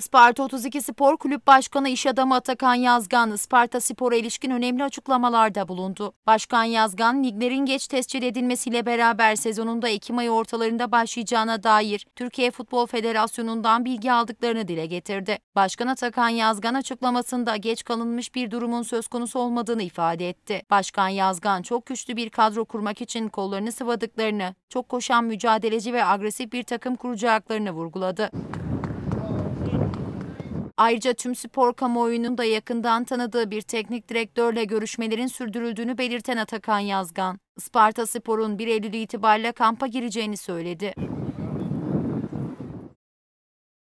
Isparta 32 Spor Kulüp Başkanı iş adamı Atakan Yazgan, Isparta Spor'a ilişkin önemli açıklamalarda bulundu. Başkan Yazgan, liglerin geç tescil edilmesiyle beraber sezonunda Ekim ayı ortalarında başlayacağına dair Türkiye Futbol Federasyonu'ndan bilgi aldıklarını dile getirdi. Başkan Atakan Yazgan açıklamasında geç kalınmış bir durumun söz konusu olmadığını ifade etti. Başkan Yazgan, çok güçlü bir kadro kurmak için kollarını sıvadıklarını, çok koşan mücadeleci ve agresif bir takım kuracaklarını vurguladı. Ayrıca tüm spor kamuoyunun da yakından tanıdığı bir teknik direktörle görüşmelerin sürdürüldüğünü belirten Atakan Yazgan, Sparta Spor'un 1 Eylül itibariyle kampa gireceğini söyledi.